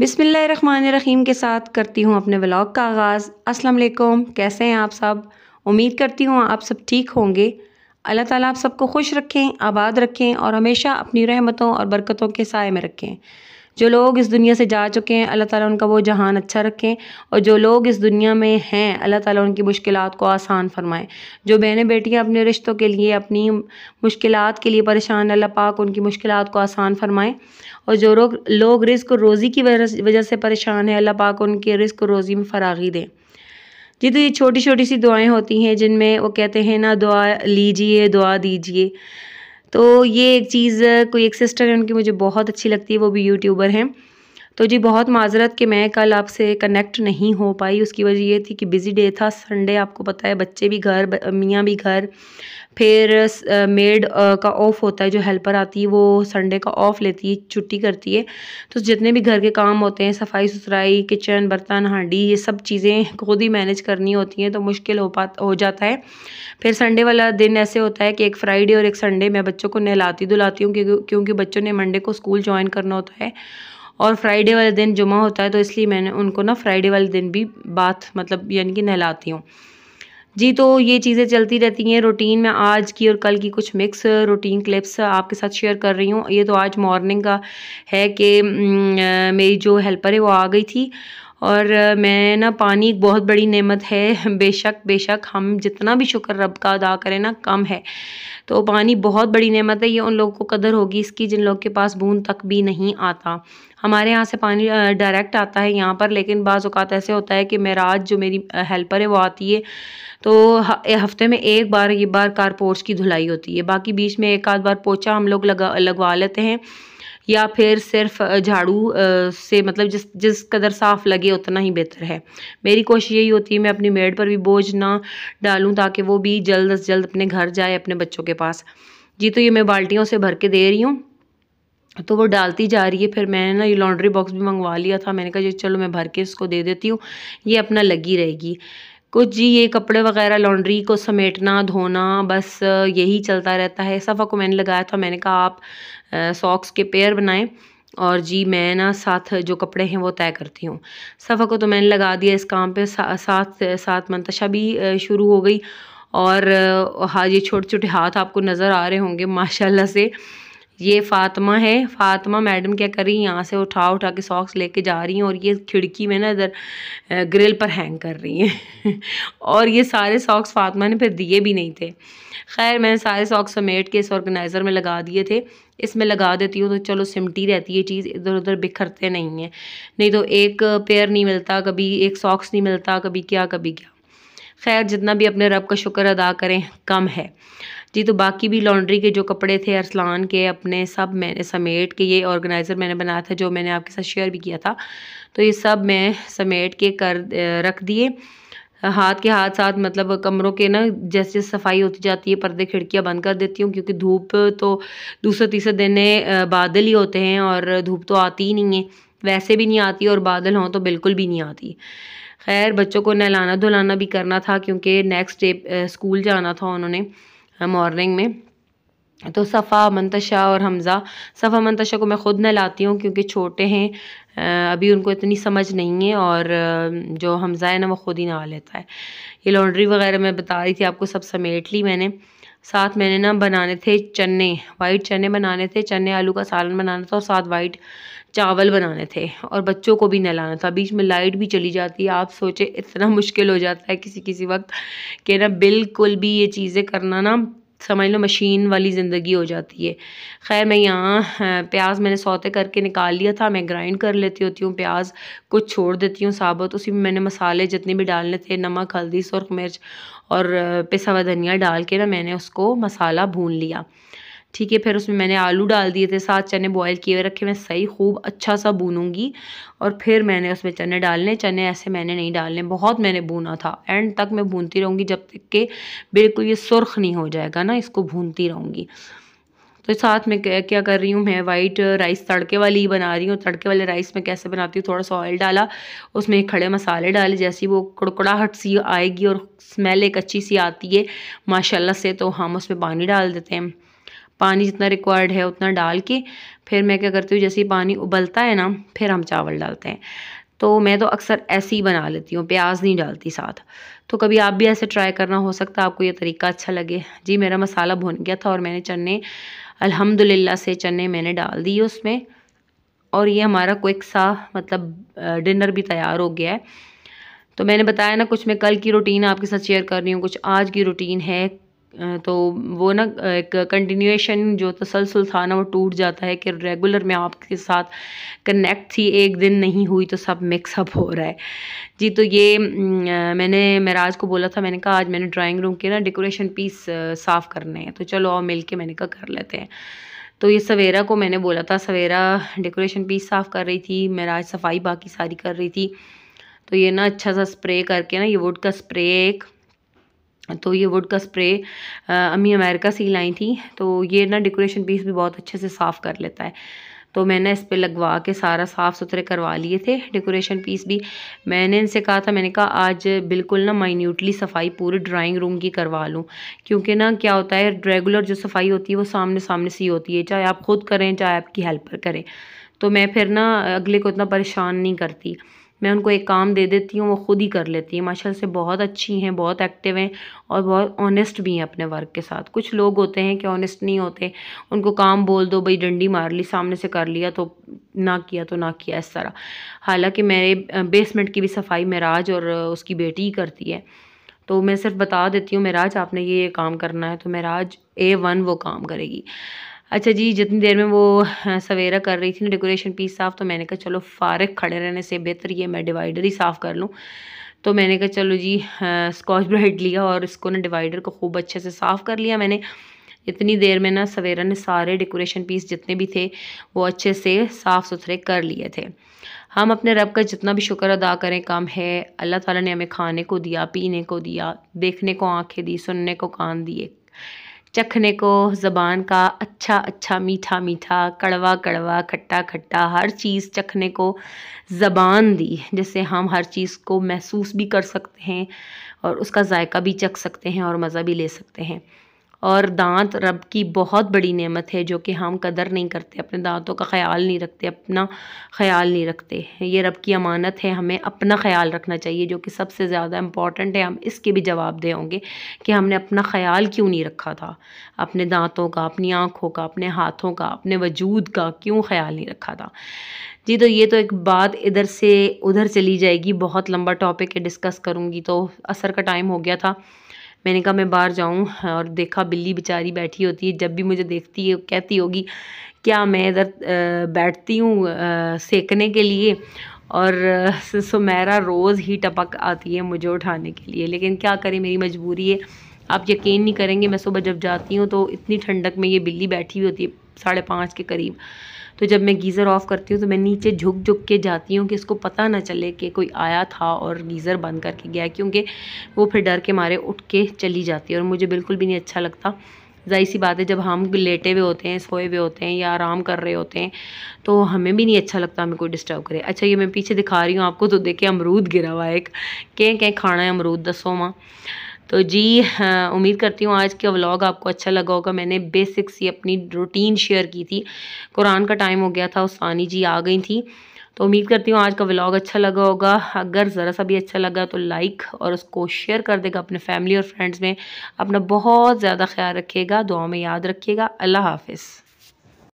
बिसमीम के साथ करती हूँ अपने व्लॉग का आगाज़ अस्सलाम वालेकुम कैसे हैं आप सब उम्मीद करती हूँ आप सब ठीक होंगे अल्लाह ताला आप सबको खुश रखें आबाद रखें और हमेशा अपनी रहमतों और बरकतों के साय में रखें जो लोग इस दुनिया से जा चुके हैं अल्लाह ताला उनका वो जहान अच्छा रखें और जो लोग इस दुनिया में हैं अल्लाह ताला उनकी मुश्किल को आसान फ़रमाएँ जो बहनें बेटियाँ अपने रिश्तों के लिए अपनी मुश्किल के लिए परेशान अल्लाह पाक उनकी मुश्किल को आसान फरमाएं और जो लोग लोग रिस्क रोज़ी की वजह से परेशान हैं अल्लाह पाक उनके रिस्क रोज़ी में फरागी दें जी तो ये छोटी छोटी सी दुआएं होती हैं जिनमें वो कहते हैं ना दुआ लीजिए दुआ दीजिए तो ये एक चीज़ कोई एक सिस्टर है उनकी मुझे बहुत अच्छी लगती है वो भी यूट्यूबर हैं तो जी बहुत माजरत कि मैं कल आपसे कनेक्ट नहीं हो पाई उसकी वजह ये थी कि बिज़ी डे था संडे आपको पता है बच्चे भी घर मियाँ भी घर फिर मेड का ऑफ़ होता है जो हेल्पर आती है वो संडे का ऑफ़ लेती है छुट्टी करती है तो जितने भी घर के काम होते हैं सफाई सुथराई किचन बर्तन हांडी ये सब चीज़ें खुद ही मैनेज करनी होती हैं तो मुश्किल हो पा हो जाता है फिर संडे वाला दिन ऐसे होता है कि एक फ्राइडे और एक संडे मैं बच्चों को नहलाती दुलाती हूँ क्योंकि क्योंकि बच्चों ने मंडे को स्कूल ज्वाइन करना होता है और फ्राइडे वाले दिन जुमा होता है तो इसलिए मैंने उनको ना फ्राइडे वाले दिन भी बात मतलब यानी कि नहलाती हूँ जी तो ये चीज़ें चलती रहती हैं रूटीन में आज की और कल की कुछ मिक्स रूटीन क्लिप्स आपके साथ शेयर कर रही हूँ ये तो आज मॉर्निंग का है कि हम्म, मेरी जो हेल्पर है वो आ गई थी और मैं ना पानी एक बहुत बड़ी नेमत है बेशक बेशक हम जितना भी शुक्र रब का अदा करें ना कम है तो पानी बहुत बड़ी नेमत है ये उन लोगों को कदर होगी इसकी जिन लोगों के पास बूंद तक भी नहीं आता हमारे यहाँ से पानी डायरेक्ट आता है यहाँ पर लेकिन बाज़ अवत ऐसे होता है कि मेराज जो मेरी हेल्पर है वो आती है तो हफ्ते में एक बार ये बार कारपोर्ट्स की धुलाई होती है बाकी बीच में एक आध बार पोचा हम लोग लगा लगवा लेते हैं या फिर सिर्फ झाड़ू से मतलब जिस जिस कदर साफ़ लगे उतना ही बेहतर है मेरी कोशिश यही होती है मैं अपनी मेड पर भी बोझ ना डालूँ ताकि वो भी जल्द अज जल्द अपने घर जाए अपने बच्चों के पास जी तो ये मैं बाल्टियों से भर के दे रही हूँ तो वो डालती जा रही है फिर मैंने ना ये लॉन्ड्री बॉक्स भी मंगवा लिया था मैंने कहा चलो मैं भर के इसको दे देती हूँ ये अपना लगी रहेगी कुछ जी ये कपड़े वगैरह लॉन्ड्री को समेटना धोना बस यही चलता रहता है सफ़ा को मैंने लगाया था मैंने कहा आप सॉक्स के पेयर बनाएं और जी मैं ना साथ जो कपड़े हैं वो तय करती हूँ सफ़ा को तो मैंने लगा दिया इस काम पे सा, साथ साथ मंतशा भी शुरू हो गई और हाँ ये छोटे छोटे हाथ आपको नज़र आ रहे होंगे माशाल्लाह से ये फातिमा है फातिमा मैडम क्या कर करी यहाँ से उठा उठा के सॉक्स लेके जा रही हैं और ये खिड़की में ना इधर ग्रिल पर हैंग कर रही हैं और ये सारे सॉक्स फातिमा ने फिर दिए भी नहीं थे खैर मैंने सारे सॉक्स समेट के इस ऑर्गेनाइज़र में लगा दिए थे इसमें लगा देती हूँ तो चलो सिमटी रहती है चीज़ इधर उधर बिखरते नहीं हैं नहीं तो एक पेयर नहीं मिलता कभी एक सॉक्स नहीं मिलता कभी क्या कभी क्या खैर जितना भी अपने रब का शुक्र अदा करें कम है जी तो बाकी भी लॉन्ड्री के जो कपड़े थे अरसलान के अपने सब मैंने समेट के ये ऑर्गेनाइज़र मैंने बनाया था जो मैंने आपके साथ शेयर भी किया था तो ये सब मैं समेट के कर रख दिए हाथ के हाथ साथ मतलब कमरों के ना जैसे जैसे सफाई होती जाती है पर्दे खिड़कियाँ बंद कर देती हूँ क्योंकि धूप तो दूसरे तीसरे दिन बादल ही होते हैं और धूप तो आती ही नहीं है वैसे भी नहीं आती और बादल हों तो बिल्कुल भी नहीं आती खैर बच्चों को नहलाना धुलाना भी करना था क्योंकि नेक्स्ट डे स्कूल जाना था उन्होंने मॉर्निंग में तो सफ़ा मंतशा और हमज़ा सफ़ा मंतशा को मैं ख़ुद नहलाती हूँ क्योंकि छोटे हैं अभी उनको इतनी समझ नहीं है और जो हमज़ा है ना वो ख़ुद ही नहा लेता है ये लॉन्ड्री वगैरह मैं बता रही थी आपको सब समेट ली मैंने साथ मैंने ना बनाने थे चने वाइट चने बनाने थे चने आलू का सालन बनाना था और साथ वाइट चावल बनाने थे और बच्चों को भी नहलाना था बीच में लाइट भी चली जाती है आप सोचे इतना मुश्किल हो जाता है किसी किसी वक्त कि ना बिल्कुल भी ये चीज़ें करना ना समझ लो मशीन वाली ज़िंदगी हो जाती है खैर मैं यहाँ प्याज मैंने सौते करके निकाल लिया था मैं ग्राइंड कर लेती होती हूँ प्याज कुछ छोड़ देती हूँ साबुत उसी में मैंने मसाले जितने भी डालने थे नमक हल्दी सुरख मिर्च और पिसा हुआ धनिया डाल के ना मैंने उसको मसाला भून लिया ठीक है फिर उसमें मैंने आलू डाल दिए थे साथ चने बॉयल किए रखे मैं सही खूब अच्छा सा भूनूंगी और फिर मैंने उसमें चने डालने चने ऐसे मैंने नहीं डालने बहुत मैंने भूना था एंड तक मैं भूनती रहूँगी जब तक के बिल्कुल ये सुर्ख नहीं हो जाएगा ना इसको भूनती रहूँगी तो साथ में क्या कर रही हूँ मैं वाइट राइस तड़के वाली ही बना रही हूँ तड़के वाले राइस में कैसे बनाती हूँ थोड़ा सा ऑयल डाला उसमें खड़े मसाले डाले जैसी वो कुड़कुड़ाहट सी आएगी और स्मेल एक अच्छी सी आती है माशाल्लाह से तो हम उसमें पानी डाल देते हैं पानी जितना रिक्वायर्ड है उतना डाल के फिर मैं क्या करती हूँ जैसे ही पानी उबलता है ना फिर हम चावल डालते हैं तो मैं तो अक्सर ऐसे ही बना लेती हूँ प्याज नहीं डालती साथ तो कभी आप भी ऐसे ट्राई करना हो सकता है आपको ये तरीका अच्छा लगे जी मेरा मसाला भुन गया था और मैंने चने अल्हम्दुलिल्लाह से चने मैंने डाल दिए उसमें और ये हमारा क्विक सा मतलब डिनर भी तैयार हो गया है तो मैंने बताया ना कुछ मैं कल की रूटीन आपके साथ शेयर कर रही हूँ कुछ आज की रूटीन है तो वो ना एक कंटिन्यूएशन जो तसलसल था ना वो टूट जाता है कि रेगुलर में आपके साथ कनेक्ट थी एक दिन नहीं हुई तो सब मिक्सअप हो रहा है जी तो ये मैंने महराज को बोला था मैंने कहा आज मैंने ड्राइंग रूम के ना डेकोरेशन पीस साफ़ करने हैं तो चलो आओ मिल के मैंने कहा कर लेते हैं तो ये सवेरा को मैंने बोला था सवेरा डेकोरेशन पीस साफ़ कर रही थी महराज सफाई बाकी सारी कर रही थी तो ये ना अच्छा सा स्प्रे करके ना ये वुड का स्प्रे एक तो ये वुड का स्प्रे अम्मी अमेरिका से ही लाई थी तो ये ना डेकोरेशन पीस भी बहुत अच्छे से साफ़ कर लेता है तो मैंने इस पर लगवा के सारा साफ़ सुथरे करवा लिए थे डेकोरेशन पीस भी मैंने इनसे कहा था मैंने कहा आज बिल्कुल ना माइन्यूटली सफ़ाई पूरे ड्राइंग रूम की करवा लूँ क्योंकि ना क्या होता है रेगुलर जो सफ़ाई होती है वो सामने सामने से ही होती है चाहे आप खुद करें चाहे आपकी हेल्पर करें तो मैं फिर ना अगले को इतना परेशान नहीं करती मैं उनको एक काम दे देती हूँ वो ख़ुद ही कर लेती हैं माशाल्लाह से बहुत अच्छी हैं बहुत एक्टिव हैं और बहुत ऑनेस्ट भी हैं अपने वर्क के साथ कुछ लोग होते हैं कि ऑनेस्ट नहीं होते उनको काम बोल दो भाई डंडी मार ली सामने से कर लिया तो ना किया तो ना किया इस तरह हालाँकि मेरे बेसमेंट की भी सफाई महराज और उसकी बेटी ही करती है तो मैं सिर्फ बता देती हूँ महराज आपने ये काम करना है तो महराज ए वन वो काम करेगी अच्छा जी जितनी देर में वो हाँ, सवेरा कर रही थी ना डेकोरेशन पीस साफ़ तो मैंने कहा चलो फ़ारग खड़े रहने से बेहतर ये मैं डिवाइडर ही साफ़ कर लूँ तो मैंने कहा चलो जी स्कॉच हाँ, ब्राइट लिया और इसको ना डिवाइडर को खूब अच्छे से साफ़ कर लिया मैंने इतनी देर में ना सवेरा ने सारे डेकोरेशन पीस जितने भी थे वो अच्छे से साफ़ सुथरे कर लिए थे हम अपने रब का जितना भी शुक्र अदा करें काम है अल्लाह ताला ने हमें खाने को दिया पीने को दिया देखने को आंखें दी सुनने को कान दिए चखने को ज़बान का अच्छा अच्छा मीठा मीठा कड़वा कड़वा खट्टा खट्टा हर चीज़ चखने को ज़बान दी जिससे हम हर चीज़ को महसूस भी कर सकते हैं और उसका जायका भी चख सकते हैं और मज़ा भी ले सकते हैं और दांत रब की बहुत बड़ी नेमत है जो कि हम कदर नहीं करते अपने दांतों का ख्याल नहीं रखते अपना ख्याल नहीं रखते ये रब की अमानत है हमें अपना ख्याल रखना चाहिए जो कि सबसे ज़्यादा इम्पॉर्टेंट है हम इसके भी जवाब दे होंगे कि हमने अपना ख्याल क्यों नहीं रखा था अपने दांतों का अपनी आँखों का अपने हाथों का अपने वजूद का क्यों ख्याल नहीं रखा था जी तो ये तो एक बात इधर से उधर चली जाएगी बहुत लंबा टॉपिक है डिस्कस करूँगी तो असर का टाइम हो गया था मैंने कहा मैं बाहर जाऊँ और देखा बिल्ली बेचारी बैठी होती है जब भी मुझे देखती है कहती होगी क्या मैं इधर बैठती हूँ सेकने के लिए और सुमेरा रोज़ ही टपक आती है मुझे उठाने के लिए लेकिन क्या करें मेरी मजबूरी है आप यकीन नहीं करेंगे मैं सुबह जब जाती हूँ तो इतनी ठंडक में ये बिल्ली बैठी हुई होती है साढ़े पाँच के करीब तो जब मैं गीज़र ऑफ़ करती हूँ तो मैं नीचे झुक झुक के जाती हूँ कि इसको पता ना चले कि कोई आया था और गीज़र बंद करके गया क्योंकि वो फिर डर के मारे उठ के चली जाती है और मुझे बिल्कुल भी नहीं अच्छा लगता जाहिर सी बात है जब हम लेटे हुए होते हैं सोए हुए होते हैं या आराम कर रहे होते हैं तो हमें भी नहीं अच्छा लगता हमें कोई डिस्टर्ब करे अच्छा ये मैं पीछे दिखा रही हूँ आपको तो देखे अमरूद गिरा हुआ है एक कें कें खाना है अमरूद दसो माँ तो जी हाँ, उम्मीद करती हूँ आज का व्लॉग आपको अच्छा लगा होगा मैंने बेसिक सी अपनी रूटीन शेयर की थी कुरान का टाइम हो गया था उस्तानी जी आ गई थी तो उम्मीद करती हूँ आज का व्लॉग अच्छा लगा होगा अगर ज़रा सा भी अच्छा लगा तो लाइक और उसको शेयर कर देगा अपने फैमिली और फ्रेंड्स में अपना बहुत ज़्यादा ख्याल रखिएगा दुआ में याद रखिएगा अल्लाह हाफिज़